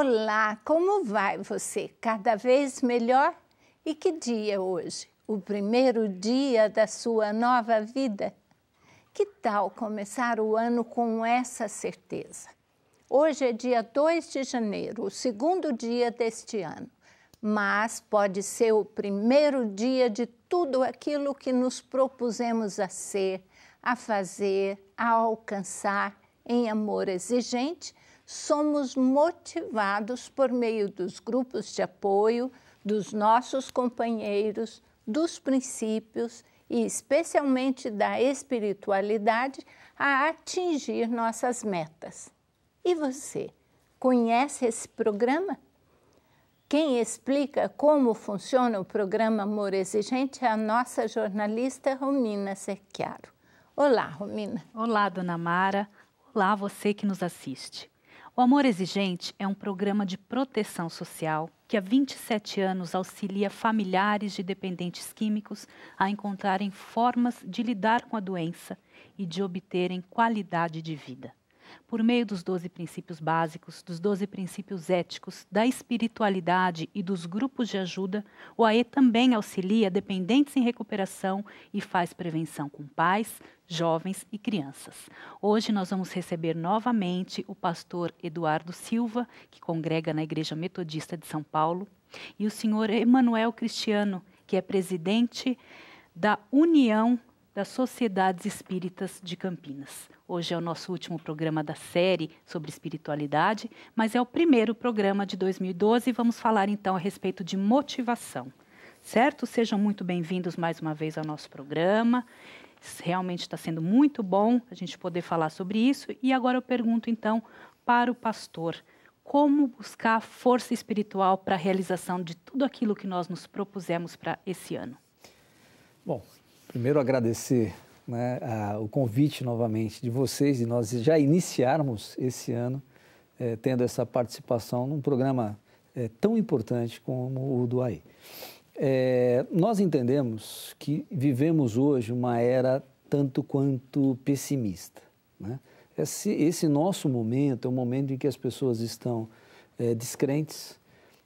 Olá, como vai você? Cada vez melhor? E que dia é hoje? O primeiro dia da sua nova vida? Que tal começar o ano com essa certeza? Hoje é dia 2 de janeiro, o segundo dia deste ano, mas pode ser o primeiro dia de tudo aquilo que nos propusemos a ser, a fazer, a alcançar em amor exigente somos motivados por meio dos grupos de apoio, dos nossos companheiros, dos princípios e especialmente da espiritualidade a atingir nossas metas. E você, conhece esse programa? Quem explica como funciona o programa Amor Exigente é a nossa jornalista Romina Sequiaro. Olá, Romina. Olá, dona Mara. Olá, você que nos assiste. O Amor Exigente é um programa de proteção social que há 27 anos auxilia familiares de dependentes químicos a encontrarem formas de lidar com a doença e de obterem qualidade de vida por meio dos doze princípios básicos, dos doze princípios éticos, da espiritualidade e dos grupos de ajuda, o AE também auxilia dependentes em recuperação e faz prevenção com pais, jovens e crianças. Hoje nós vamos receber novamente o pastor Eduardo Silva, que congrega na Igreja Metodista de São Paulo, e o senhor Emanuel Cristiano, que é presidente da União das Sociedades Espíritas de Campinas. Hoje é o nosso último programa da série sobre espiritualidade, mas é o primeiro programa de 2012 e vamos falar então a respeito de motivação. Certo? Sejam muito bem-vindos mais uma vez ao nosso programa. Realmente está sendo muito bom a gente poder falar sobre isso. E agora eu pergunto então para o pastor como buscar força espiritual para a realização de tudo aquilo que nós nos propusemos para esse ano? Bom, primeiro agradecer né, a, o convite novamente de vocês e nós já iniciarmos esse ano é, tendo essa participação num programa é, tão importante como o do AI. É, eh, nós entendemos que vivemos hoje uma era tanto quanto pessimista. Né? Esse, esse, nosso momento é um momento em que as pessoas estão descrentes,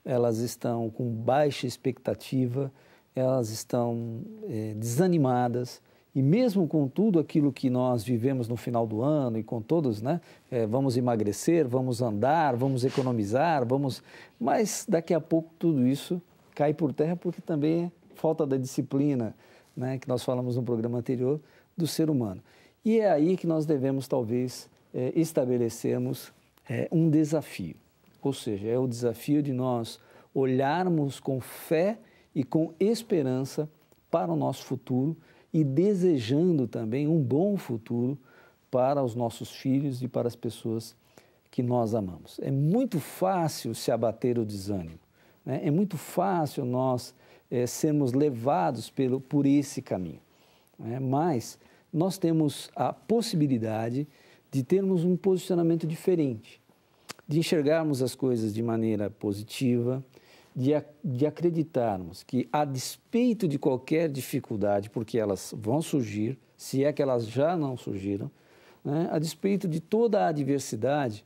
elas estão com baixa expectativa, elas estão é, desanimadas e mesmo com tudo aquilo que nós vivemos no final do ano e com todos, né, é, vamos emagrecer, vamos andar, vamos economizar, vamos, mas daqui a pouco tudo isso cai por terra porque também é falta da disciplina, né, que nós falamos no programa anterior do ser humano. E é aí que nós devemos talvez é, estabelecermos é, um desafio, ou seja, é o desafio de nós olharmos com fé e com esperança para o nosso futuro e desejando também um bom futuro para os nossos filhos e para as pessoas que nós amamos. É muito fácil se abater o desânimo, né? é muito fácil nós é, sermos levados pelo, por esse caminho, né? mas nós temos a possibilidade de termos um posicionamento diferente, de enxergarmos as coisas de maneira positiva, de, de acreditarmos que, a despeito de qualquer dificuldade, porque elas vão surgir, se é que elas já não surgiram, né, a despeito de toda a adversidade,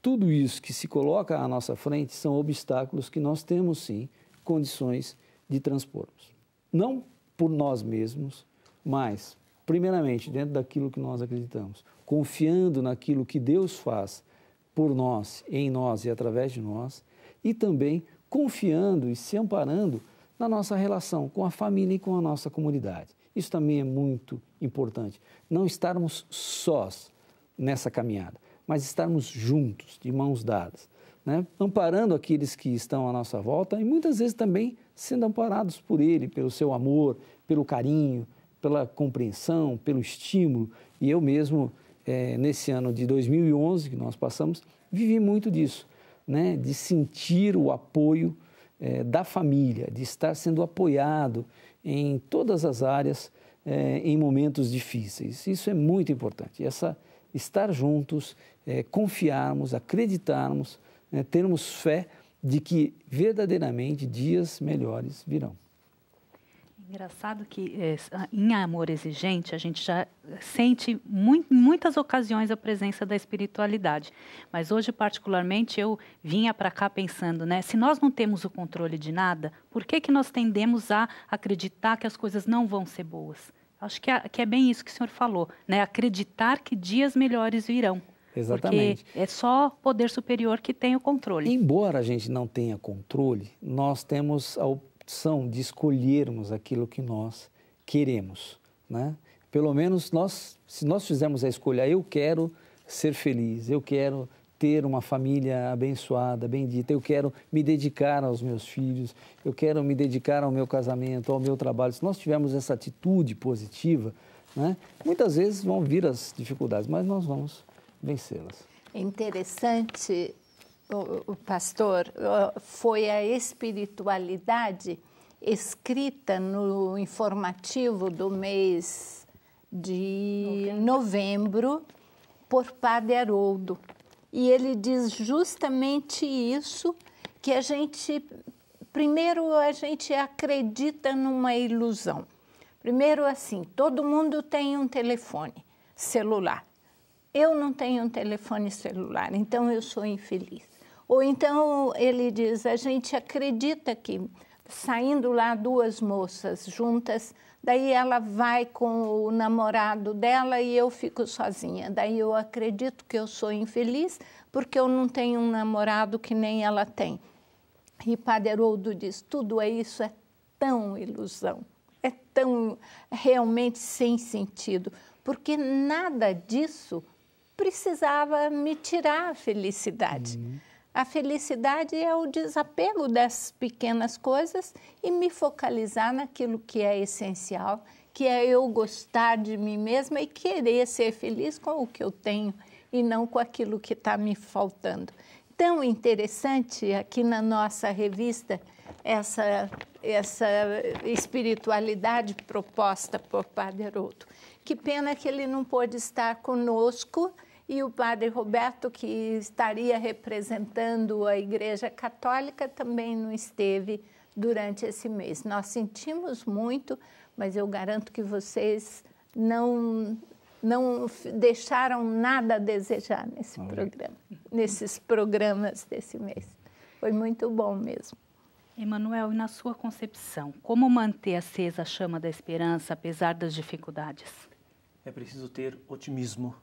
tudo isso que se coloca à nossa frente são obstáculos que nós temos sim condições de transpormos. Não por nós mesmos, mas, primeiramente, dentro daquilo que nós acreditamos, confiando naquilo que Deus faz por nós, em nós e através de nós, e também confiando e se amparando na nossa relação com a família e com a nossa comunidade. Isso também é muito importante. Não estarmos sós nessa caminhada, mas estarmos juntos, de mãos dadas, né? amparando aqueles que estão à nossa volta e muitas vezes também sendo amparados por ele, pelo seu amor, pelo carinho, pela compreensão, pelo estímulo. E eu mesmo, é, nesse ano de 2011 que nós passamos, vivi muito disso né, de sentir o apoio é, da família, de estar sendo apoiado em todas as áreas é, em momentos difíceis. Isso é muito importante. Essa estar juntos, é, confiarmos, acreditarmos, né, termos fé de que verdadeiramente dias melhores virão. Engraçado que em Amor Exigente a gente já sente mu muitas ocasiões a presença da espiritualidade. Mas hoje, particularmente, eu vinha para cá pensando, né? Se nós não temos o controle de nada, por que, que nós tendemos a acreditar que as coisas não vão ser boas? Acho que, é, que é bem isso que o senhor falou, né? Acreditar que dias melhores virão. Exatamente. Porque é só poder superior que tem o controle. Embora a gente não tenha controle, nós temos a opção de escolhermos aquilo que nós queremos, né? pelo menos nós, se nós fizermos a escolha, eu quero ser feliz, eu quero ter uma família abençoada, bendita, eu quero me dedicar aos meus filhos, eu quero me dedicar ao meu casamento, ao meu trabalho. Se nós tivermos essa atitude positiva, né, muitas vezes vão vir as dificuldades, mas nós vamos vencê-las. É interessante, o, o pastor, foi a espiritualidade escrita no informativo do mês de novembro, por Padre Haroldo. E ele diz justamente isso, que a gente primeiro a gente acredita numa ilusão. Primeiro assim, todo mundo tem um telefone celular. Eu não tenho um telefone celular, então eu sou infeliz. Ou então ele diz, a gente acredita que saindo lá duas moças juntas Daí ela vai com o namorado dela e eu fico sozinha. Daí eu acredito que eu sou infeliz porque eu não tenho um namorado que nem ela tem. E Padre Haroldo diz: tudo é isso é tão ilusão, é tão realmente sem sentido, porque nada disso precisava me tirar a felicidade. Uhum. A felicidade é o desapego dessas pequenas coisas e me focalizar naquilo que é essencial, que é eu gostar de mim mesma e querer ser feliz com o que eu tenho e não com aquilo que está me faltando. Tão interessante aqui na nossa revista essa, essa espiritualidade proposta por Padre Otto. Que pena que ele não pôde estar conosco e o padre Roberto, que estaria representando a Igreja Católica, também não esteve durante esse mês. Nós sentimos muito, mas eu garanto que vocês não não deixaram nada a desejar nesse programa, nesses programas desse mês. Foi muito bom mesmo. Emanuel, e na sua concepção, como manter acesa a chama da esperança apesar das dificuldades? É preciso ter otimismo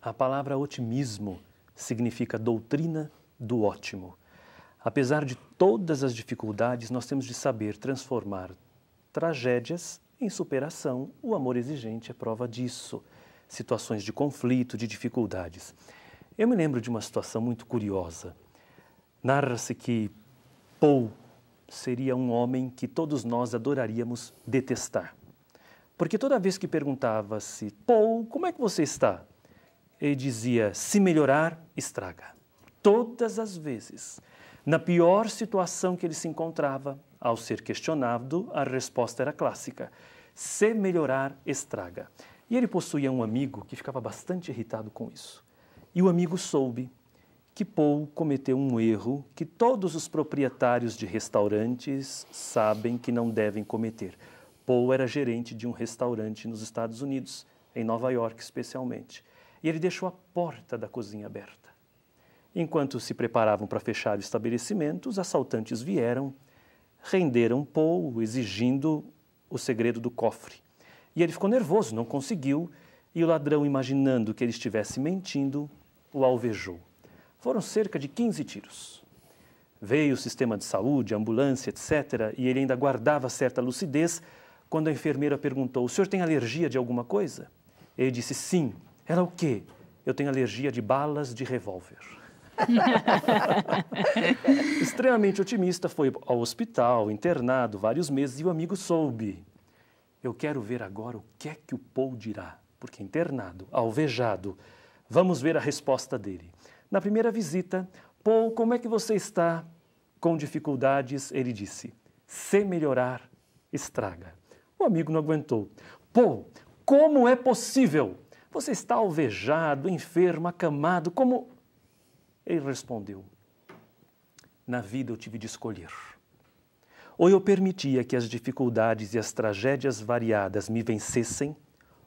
a palavra otimismo significa doutrina do ótimo. Apesar de todas as dificuldades, nós temos de saber transformar tragédias em superação. O amor exigente é prova disso. Situações de conflito, de dificuldades. Eu me lembro de uma situação muito curiosa. Narra-se que Paul seria um homem que todos nós adoraríamos detestar. Porque toda vez que perguntava-se, Paul, como é que você está? ele dizia: se melhorar, estraga. Todas as vezes, na pior situação que ele se encontrava, ao ser questionado, a resposta era clássica: se melhorar, estraga. E ele possuía um amigo que ficava bastante irritado com isso. E o amigo soube que Paul cometeu um erro que todos os proprietários de restaurantes sabem que não devem cometer. Paul era gerente de um restaurante nos Estados Unidos, em Nova York especialmente e ele deixou a porta da cozinha aberta. Enquanto se preparavam para fechar o estabelecimento, os assaltantes vieram, renderam Paul, exigindo o segredo do cofre. E ele ficou nervoso, não conseguiu, e o ladrão, imaginando que ele estivesse mentindo, o alvejou. Foram cerca de 15 tiros. Veio o sistema de saúde, ambulância, etc., e ele ainda guardava certa lucidez quando a enfermeira perguntou: O senhor tem alergia de alguma coisa? Ele disse: Sim, era o quê? Eu tenho alergia de balas de revólver. Extremamente otimista, foi ao hospital, internado vários meses e o amigo soube. Eu quero ver agora o que é que o Paul dirá, porque internado, alvejado, vamos ver a resposta dele. Na primeira visita, Paul, como é que você está? Com dificuldades, ele disse. Se melhorar, estraga. O amigo não aguentou. Paul, como é possível? Você está alvejado, enfermo, acamado, como. Ele respondeu: Na vida eu tive de escolher. Ou eu permitia que as dificuldades e as tragédias variadas me vencessem,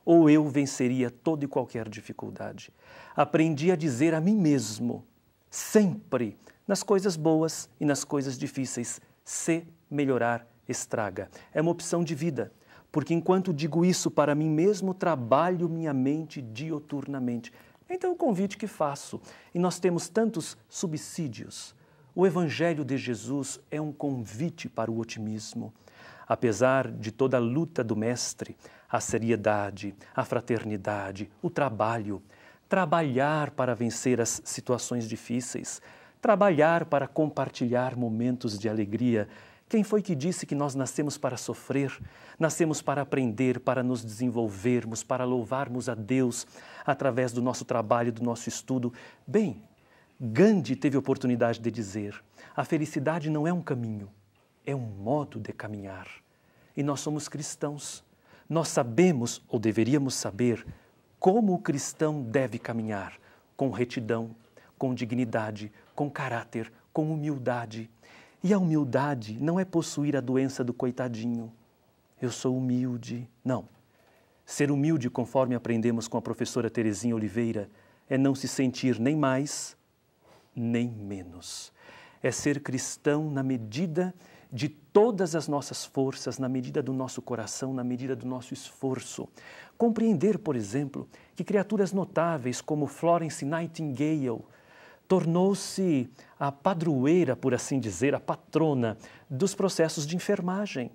ou eu venceria toda e qualquer dificuldade. Aprendi a dizer a mim mesmo, sempre, nas coisas boas e nas coisas difíceis, se melhorar, estraga. É uma opção de vida porque enquanto digo isso para mim mesmo, trabalho minha mente dioturnamente. Então, o é convite que faço, e nós temos tantos subsídios. O Evangelho de Jesus é um convite para o otimismo. Apesar de toda a luta do Mestre, a seriedade, a fraternidade, o trabalho, trabalhar para vencer as situações difíceis, trabalhar para compartilhar momentos de alegria, quem foi que disse que nós nascemos para sofrer? Nascemos para aprender, para nos desenvolvermos, para louvarmos a Deus através do nosso trabalho, do nosso estudo. Bem, Gandhi teve oportunidade de dizer: a felicidade não é um caminho, é um modo de caminhar. E nós somos cristãos. Nós sabemos, ou deveríamos saber, como o cristão deve caminhar com retidão, com dignidade, com caráter, com humildade. E a humildade não é possuir a doença do coitadinho. Eu sou humilde. Não. Ser humilde, conforme aprendemos com a professora Terezinha Oliveira, é não se sentir nem mais, nem menos. É ser cristão na medida de todas as nossas forças, na medida do nosso coração, na medida do nosso esforço. Compreender, por exemplo, que criaturas notáveis como Florence Nightingale, tornou-se a padroeira, por assim dizer, a patrona dos processos de enfermagem.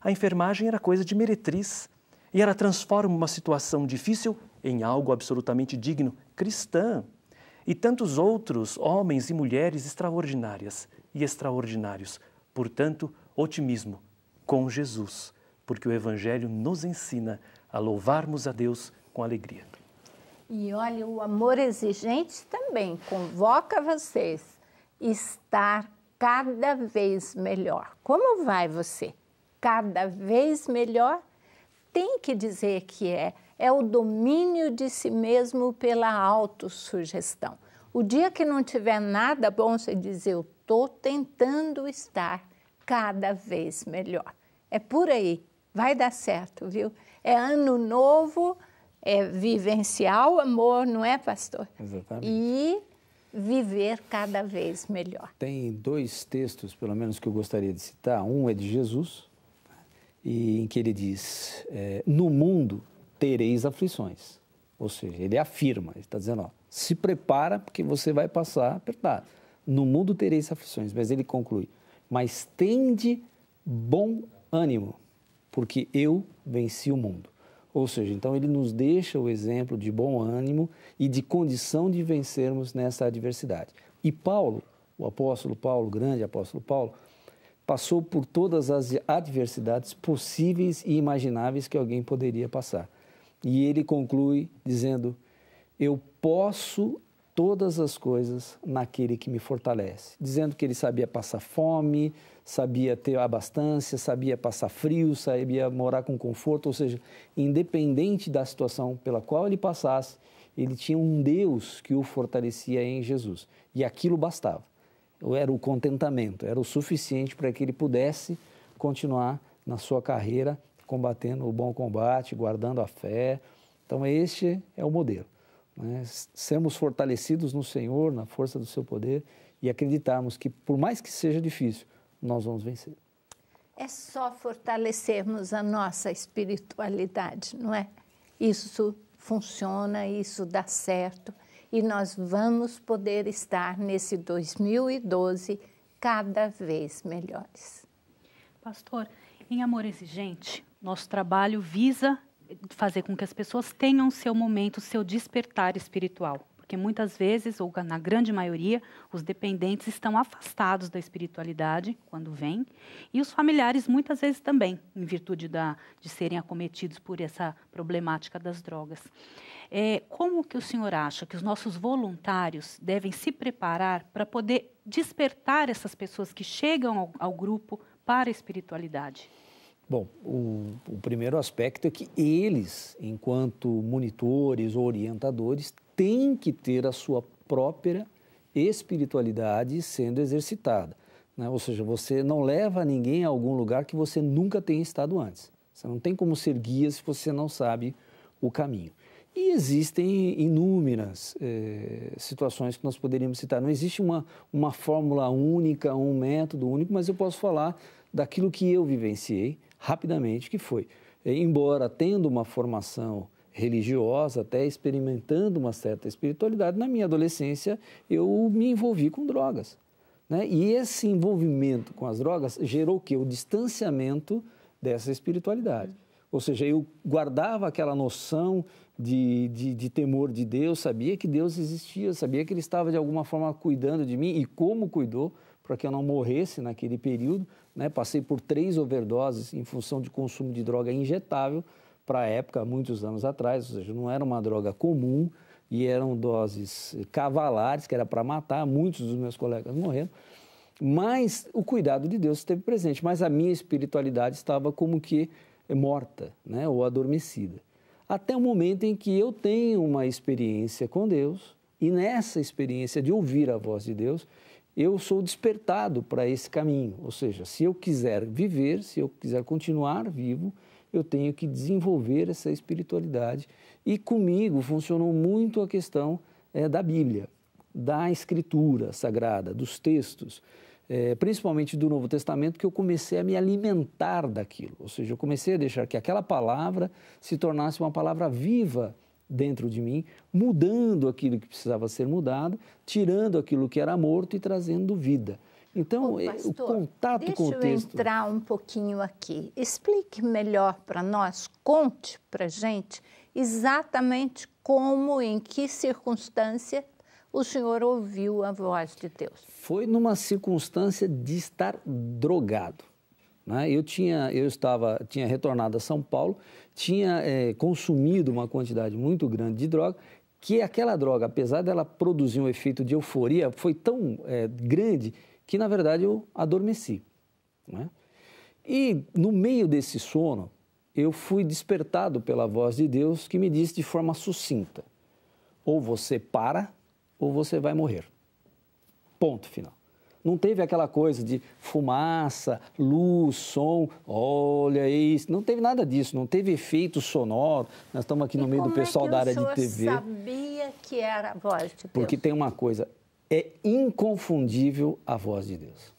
A enfermagem era coisa de meretriz e ela transforma uma situação difícil em algo absolutamente digno, cristã. E tantos outros homens e mulheres extraordinárias e extraordinários. Portanto, otimismo com Jesus, porque o Evangelho nos ensina a louvarmos a Deus com alegria. E olha, o amor exigente também convoca vocês estar cada vez melhor. Como vai você? Cada vez melhor? Tem que dizer que é. É o domínio de si mesmo pela autossugestão. O dia que não tiver nada bom, você diz: Eu estou tentando estar cada vez melhor. É por aí. Vai dar certo, viu? É ano novo é vivenciar o amor, não é, pastor? Exatamente. E viver cada vez melhor. Tem dois textos, pelo menos, que eu gostaria de citar. Um é de Jesus, e em que ele diz: é, No mundo tereis aflições. Ou seja, ele afirma, ele está dizendo: ó, se prepara, porque você vai passar apertado. No mundo tereis aflições. Mas ele conclui: Mas tende bom ânimo, porque eu venci o mundo. Ou seja, então ele nos deixa o exemplo de bom ânimo e de condição de vencermos nessa adversidade. E Paulo, o apóstolo Paulo, o grande apóstolo Paulo, passou por todas as adversidades possíveis e imagináveis que alguém poderia passar. E ele conclui dizendo: Eu posso todas as coisas naquele que me fortalece. Dizendo que ele sabia passar fome, sabia ter abastança, sabia passar frio, sabia morar com conforto, ou seja, independente da situação pela qual ele passasse, ele tinha um Deus que o fortalecia em Jesus. E aquilo bastava. Era o contentamento, era o suficiente para que ele pudesse continuar na sua carreira combatendo o bom combate, guardando a fé. Então, este é o modelo. Né? Sermos fortalecidos no Senhor, na força do seu poder e acreditarmos que, por mais que seja difícil, nós vamos vencer. É só fortalecermos a nossa espiritualidade, não é? Isso funciona, isso dá certo e nós vamos poder estar nesse 2012 cada vez melhores. Pastor, em Amor Exigente, nosso trabalho visa fazer com que as pessoas tenham seu momento, seu despertar espiritual porque muitas vezes, ou na grande maioria, os dependentes estão afastados da espiritualidade quando vêm, e os familiares muitas vezes também, em virtude da, de serem acometidos por essa problemática das drogas. É, como que o senhor acha que os nossos voluntários devem se preparar para poder despertar essas pessoas que chegam ao, ao grupo para a espiritualidade? Bom, o, o, primeiro aspecto é que eles, enquanto monitores ou orientadores, tem que ter a sua própria espiritualidade sendo exercitada. Né? Ou seja, você não leva ninguém a algum lugar que você nunca tenha estado antes. Você não tem como ser guia se você não sabe o caminho. E existem inúmeras eh, situações que nós poderíamos citar. Não existe uma, uma fórmula única, um método único, mas eu posso falar daquilo que eu vivenciei rapidamente, que foi, eh, embora tendo uma formação religiosa, até experimentando uma certa espiritualidade, na minha adolescência eu me envolvi com drogas. Né? E esse envolvimento com as drogas gerou o quê? O distanciamento dessa espiritualidade. Uhum. Ou seja, eu guardava aquela noção de, de, de, temor de Deus, sabia que Deus existia, sabia que Ele estava de alguma forma cuidando de mim e como cuidou para que eu não morresse naquele período. Né? Passei por três overdoses em função de consumo de droga injetável para a época, muitos anos atrás, ou seja, não era uma droga comum e eram doses cavalares, que era para matar, muitos dos meus colegas morreram. Mas o cuidado de Deus esteve presente, mas a minha espiritualidade estava como que morta, né, ou adormecida. Até o momento em que eu tenho uma experiência com Deus, e nessa experiência de ouvir a voz de Deus, eu sou despertado para esse caminho. Ou seja, se eu quiser viver, se eu quiser continuar vivo, eu tenho que desenvolver essa espiritualidade. E comigo funcionou muito a questão é, da Bíblia, da Escritura Sagrada, dos textos. É, principalmente do Novo Testamento, que eu comecei a me alimentar daquilo. Ou seja, eu comecei a deixar que aquela palavra se tornasse uma palavra viva dentro de mim, mudando aquilo que precisava ser mudado, tirando aquilo que era morto e trazendo vida. Então, Ô, é, pastor, o contato deixa com o texto. Deixa eu entrar um pouquinho aqui. Explique melhor para nós, conte para gente exatamente como, em que circunstância o senhor ouviu a voz de Deus. Foi numa circunstância de estar drogado. Né? Eu tinha, eu estava, tinha retornado a São Paulo, tinha é, consumido uma quantidade muito grande de droga que aquela droga, apesar dela produzir um efeito de euforia, foi tão é, grande que na verdade eu adormeci. Né? E no meio desse sono, eu fui despertado pela voz de Deus que me disse de forma sucinta: ou você para, ou você vai morrer. Ponto final. Não teve aquela coisa de fumaça, luz, som, olha isso. Não teve nada disso, não teve efeito sonoro. Nós estamos aqui no e meio do é pessoal é da área de TV. sabia que era a voz de Deus? Porque tem uma coisa, é inconfundível a voz de Deus.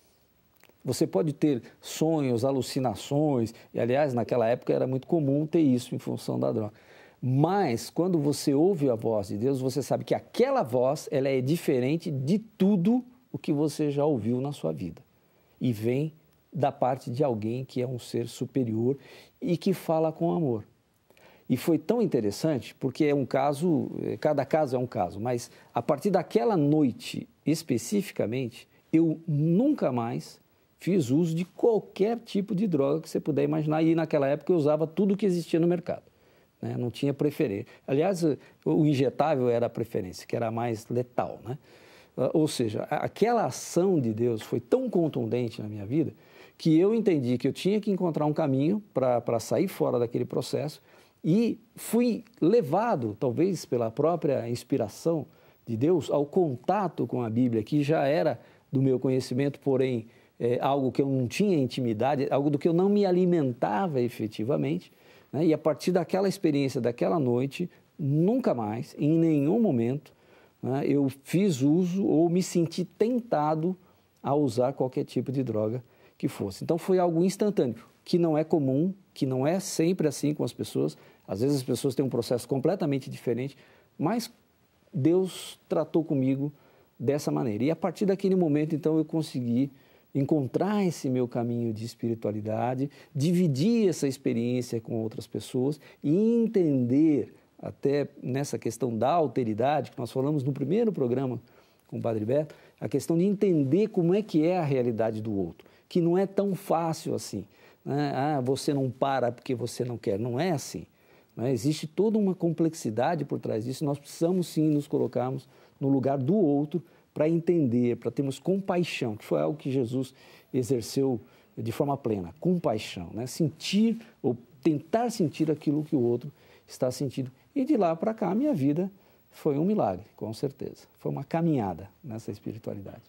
Você pode ter sonhos, alucinações, e aliás, naquela época era muito comum ter isso em função da droga. Mas quando você ouve a voz de Deus, você sabe que aquela voz ela é diferente de tudo o que você já ouviu na sua vida. E vem da parte de alguém que é um ser superior e que fala com amor. E foi tão interessante, porque é um caso, eh, cada caso é um caso, mas a partir daquela noite especificamente, eu nunca mais fiz uso de qualquer tipo de droga que você puder imaginar. E naquela época eu usava tudo que existia no mercado. Né? Não tinha preferência. Aliás, eh, o injetável era a preferência, que era mais letal. Né? Ah, ou seja, aquela ação de Deus foi tão contundente na minha vida que eu entendi que eu tinha que encontrar um caminho para sair fora daquele processo e fui levado, talvez pela própria inspiração de Deus, ao contato com a Bíblia, que já era do meu conhecimento, porém é, algo que eu não tinha intimidade, algo do que eu não me alimentava efetivamente. Né? E a partir daquela experiência, daquela noite, nunca mais, em nenhum momento, né, eu fiz uso ou me senti tentado a usar qualquer tipo de droga que fosse. Então foi algo instantâneo que não é comum, que não é sempre assim com as pessoas. Às vezes as pessoas têm um processo completamente diferente, mas Deus tratou comigo dessa maneira. E a partir daquele momento, então, eu consegui encontrar esse meu caminho de espiritualidade, dividir essa experiência com outras pessoas e entender, até nessa questão da alteridade, que nós falamos no primeiro programa com o Padre Beto, a questão de entender como é que é a realidade do outro, que não é tão fácil assim. Né? Ah, você não para porque você não quer. Não é assim. Né? Existe toda uma complexidade por trás disso. Nós precisamos sim nos colocarmos no lugar do outro para entender, para termos compaixão, que foi algo que Jesus exerceu de forma plena, compaixão, né? sentir ou tentar sentir aquilo que o outro está sentindo. E de lá para cá, a minha vida foi um milagre, com certeza. Foi uma caminhada nessa espiritualidade.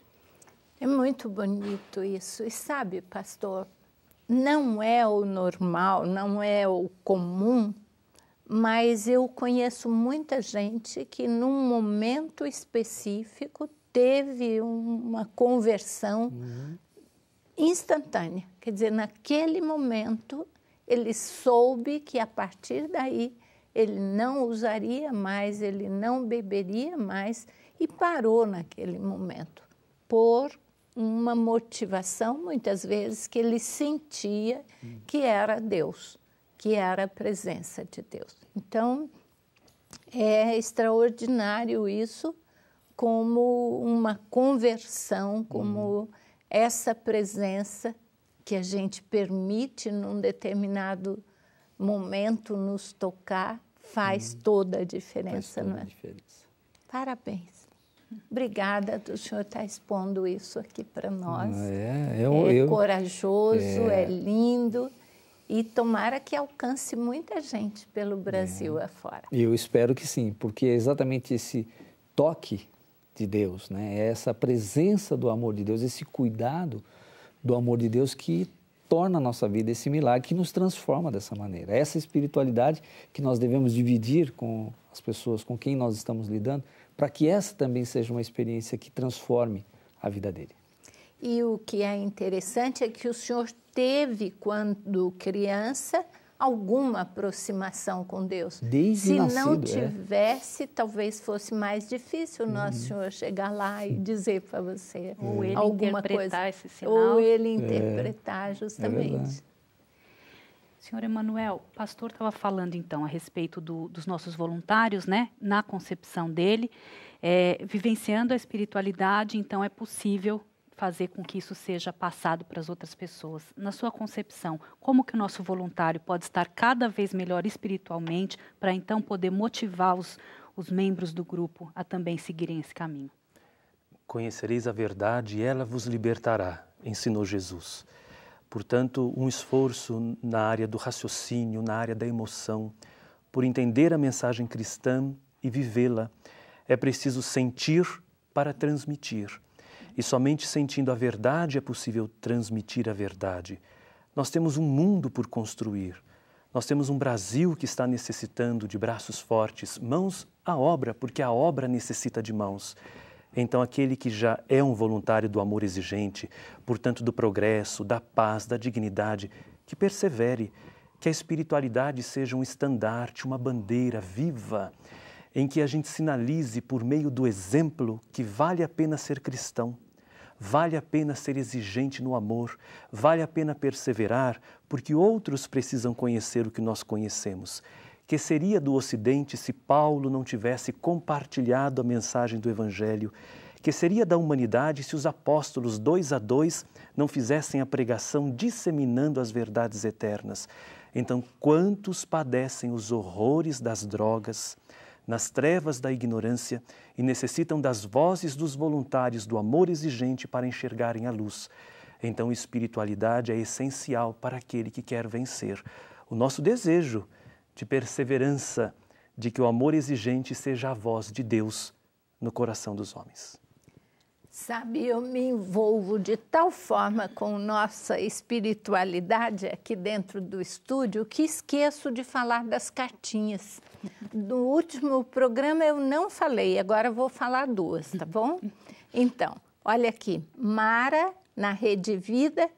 É muito bonito isso. E sabe, pastor, não é o normal, não é o comum, mas eu conheço muita gente que num momento específico teve uma conversão uhum. instantânea. Quer dizer, naquele momento ele soube que a partir daí ele não usaria mais, ele não beberia mais e parou naquele momento por uma motivação, muitas vezes, que ele sentia que era Deus, que era a presença de Deus. Então, é extraordinário isso, como uma conversão, como essa presença que a gente permite num determinado momento nos tocar faz uhum. toda a diferença, faz toda não é? A diferença. Parabéns. Obrigada do senhor estar tá expondo isso aqui para nós. Ah, é, eu, é eu, corajoso, é. é. lindo e tomara que alcance muita gente pelo Brasil é. afora. Eu espero que sim, porque é exatamente esse toque de Deus, né? É essa presença do amor de Deus, esse cuidado do amor de Deus que torna a nossa vida esse milagre, que nos transforma dessa maneira. É essa espiritualidade que nós devemos dividir com as pessoas com quem nós estamos lidando, para que essa também seja uma experiência que transforme a vida dele. E o que é interessante é que o senhor teve, quando criança, alguma aproximação com Deus. Desde Se nascido, não é. tivesse, é. talvez fosse mais difícil uhum. nosso Senhor chegar lá e dizer para você é. ou ele interpretar coisa. esse sinal. Ou ele é. interpretar, é. justamente. É Senhor Emanuel, o pastor estava falando então a respeito do, dos nossos voluntários, né? Na concepção dele, é, vivenciando a espiritualidade, então é possível fazer com que isso seja passado para as outras pessoas. Na sua concepção, como que o nosso voluntário pode estar cada vez melhor espiritualmente para então poder motivar os, os membros do grupo a também seguirem esse caminho? Conhecereis a verdade e ela vos libertará, ensinou Jesus. Portanto, um esforço na área do raciocínio, na área da emoção, por entender a mensagem cristã e vivê-la. É preciso sentir para transmitir. E somente sentindo a verdade é possível transmitir a verdade. Nós temos um mundo por construir. Nós temos um Brasil que está necessitando de braços fortes, mãos à obra, porque a obra necessita de mãos. Então, aquele que já é um voluntário do amor exigente, portanto, do progresso, da paz, da dignidade, que persevere, que a espiritualidade seja um estandarte, uma bandeira viva, em que a gente sinalize por meio do exemplo que vale a pena ser cristão, vale a pena ser exigente no amor, vale a pena perseverar, porque outros precisam conhecer o que nós conhecemos que seria do Ocidente se Paulo não tivesse compartilhado a mensagem do Evangelho? Que seria da humanidade se os apóstolos, dois a dois, não fizessem a pregação disseminando as verdades eternas? Então, quantos padecem os horrores das drogas, nas trevas da ignorância e necessitam das vozes dos voluntários do amor exigente para enxergarem a luz? Então, espiritualidade é essencial para aquele que quer vencer. O nosso desejo de perseverança, de que o amor exigente seja a voz de Deus no coração dos homens. Sabe, eu me envolvo de tal forma com nossa espiritualidade aqui dentro do estúdio que esqueço de falar das cartinhas. No último programa eu não falei, agora vou falar duas, tá bom? Então, olha aqui, Mara na Rede Vida,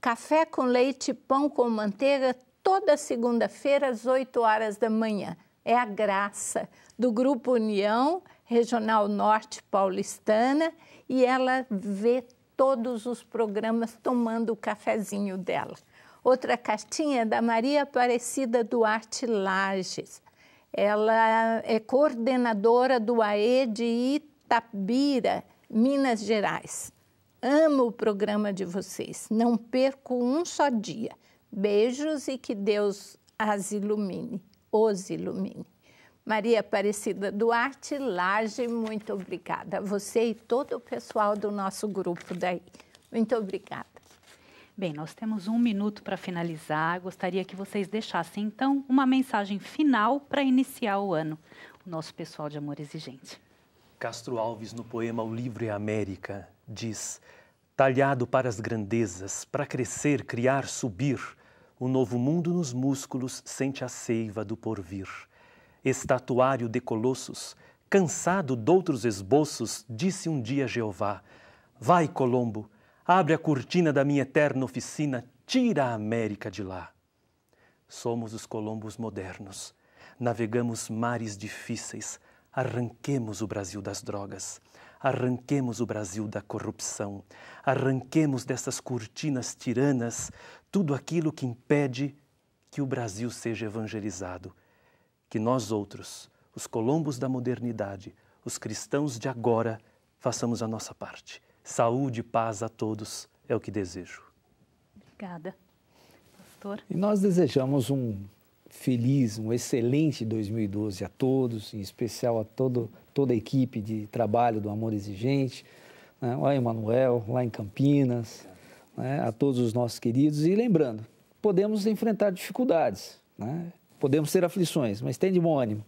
café com leite, pão com manteiga, toda segunda-feira às 8 horas da manhã. É a Graça, do Grupo União Regional Norte Paulistana, e ela vê todos os programas tomando o cafezinho dela. Outra cartinha é da Maria Aparecida Duarte Lages. Ela é coordenadora do AE de Itabira, Minas Gerais. Amo o programa de vocês, não perco um só dia. Beijos e que Deus as ilumine, os ilumine. Maria Aparecida Duarte, Laje, muito obrigada. você e todo o pessoal do nosso grupo daí. Muito obrigada. Bem, nós temos um minuto para finalizar. Gostaria que vocês deixassem, então, uma mensagem final para iniciar o ano. O nosso pessoal de Amor Exigente. Castro Alves, no poema O Livro e a América, diz: Talhado para as grandezas, para crescer, criar, subir o novo mundo nos músculos sente a seiva do porvir. Estatuário de colossos, cansado doutros esboços, disse um dia Jeová: Vai, Colombo, abre a cortina da minha eterna oficina, tira a América de lá. Somos os colombos modernos. Navegamos mares difíceis, arranquemos o Brasil das drogas, arranquemos o Brasil da corrupção, arranquemos dessas cortinas tiranas tudo aquilo que impede que o Brasil seja evangelizado, que nós outros, os colombos da modernidade, os cristãos de agora, façamos a nossa parte. Saúde e paz a todos é o que desejo. Obrigada. Pastor. E nós desejamos um feliz, um excelente 2012 a todos, em especial a todo, toda a equipe de trabalho do Amor Exigente, né? lá em Manuel, lá em Campinas né, a todos os nossos queridos. E lembrando, podemos enfrentar dificuldades, né? podemos ter aflições, mas tem de bom ânimo.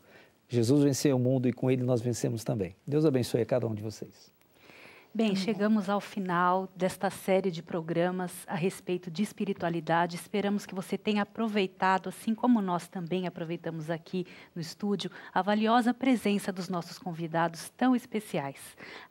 Jesus venceu o mundo e com ele nós vencemos também. Deus abençoe a cada um de vocês. Bem, tá chegamos ao final desta série de programas a respeito de espiritualidade. Esperamos que você tenha aproveitado, assim como nós também aproveitamos aqui no estúdio, a valiosa presença dos nossos convidados tão especiais.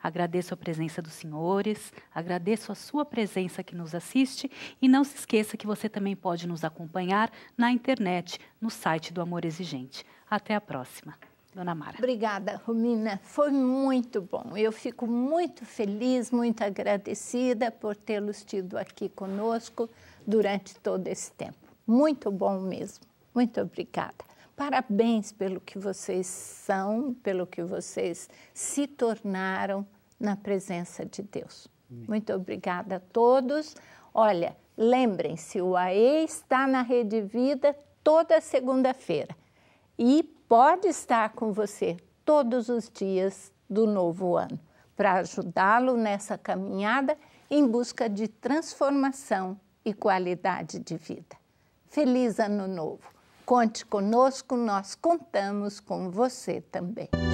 Agradeço a presença dos senhores, agradeço a sua presença que nos assiste e não se esqueça que você também pode nos acompanhar na internet, no site do Amor Exigente. Até a próxima. Dona Mara. Obrigada, Romina. Foi muito bom. Eu fico muito feliz, muito agradecida por tê-los tido aqui conosco durante todo esse tempo. Muito bom mesmo. Muito obrigada. Parabéns pelo que vocês são, pelo que vocês se tornaram na presença de Deus. Muito obrigada a todos. Olha, lembrem-se, o AE está na Rede Vida toda segunda-feira. E pode estar com você todos os dias do novo ano para ajudá-lo nessa caminhada em busca de transformação e qualidade de vida. Feliz Ano Novo! Conte conosco, nós contamos com você também.